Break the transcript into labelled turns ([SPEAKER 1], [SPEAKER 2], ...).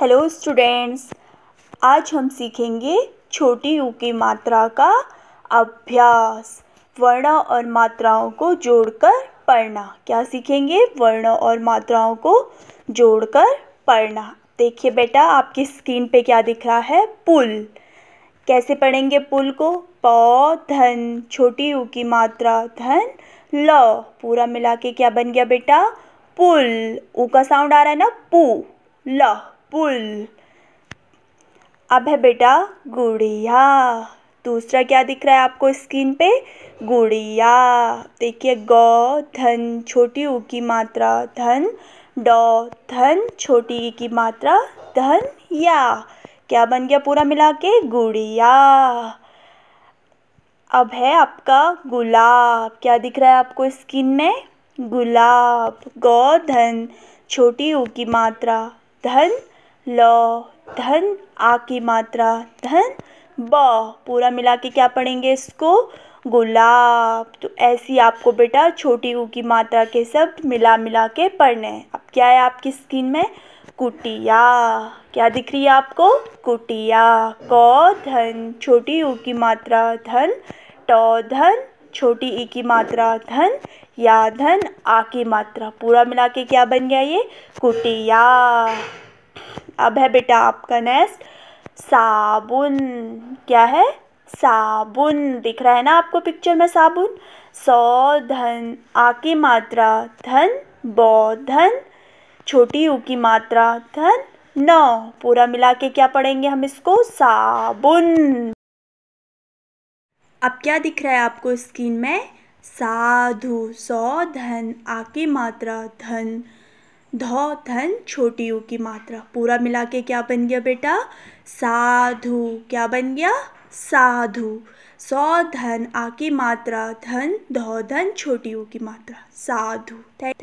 [SPEAKER 1] hello students आज हम सीखेंगे छोटी यू की मात्रा का अभ्यास वर्ण और मात्राओं को जोड़कर पढ़ना क्या सीखेंगे वर्ण और मात्राओं को जोड़कर पढ़ना देखिए बेटा आपकी स्क्रीन पे क्या दिख रहा है पुल कैसे पढ़ेंगे पुल को प धन छोटी यू की मात्रा धन ल पूरा मिला के क्या बन गया बेटा पुल ऊ का साउंड आ रहा है ना पू ल पुल अब है बेटा गुड़िया दूसरा क्या दिख रहा है आपको स्क्रीन पे गुड़िया देखिए गौ धन छोटी ऊ की मात्रा धन डौ धन छोटी ई की मात्रा धन या क्या बन गया पूरा मिला के गुड़िया अब है आपका गुलाब क्या दिख रहा है आपको स्किन में गुलाब गौ धन छोटी ऊ की मात्रा धन ल धन आ की मात्रा धन ब पूरा मिला के क्या पढ़ेंगे इसको गुलाब तो ऐसी आपको बेटा छोटी ऊ की मात्रा के शब्द मिला मिला के पढ़ने हैं अब क्या है आपकी स्किन में कुटिया क्या दिख रही है आपको कुटिया क धन छोटी ऊ की मात्रा धन ट धन छोटी ई की मात्रा धन या धन आ की मात्रा पूरा मिला के क्या बन गया ये कुटिया अब है बेटा आपका नेक्स्ट साबुन क्या है साबुन दिख रहा है ना आपको पिक्चर में साबुन सौ धन आ की मात्रा धन बौ धन छोटी ऊ की मात्रा धन नौ पूरा मिला के क्या पढ़ेंगे हम इसको साबुन अब क्या दिख रहा है आपको स्क्रीन में साधु सौ धन आ की मात्रा धन धौ धन छोटी ऊ की मात्रा पूरा मिला के क्या बन गया बेटा साधु क्या बन गया साधु सौ धन आ की मात्रा धन धौ धन छोटी ऊ की मात्रा साधु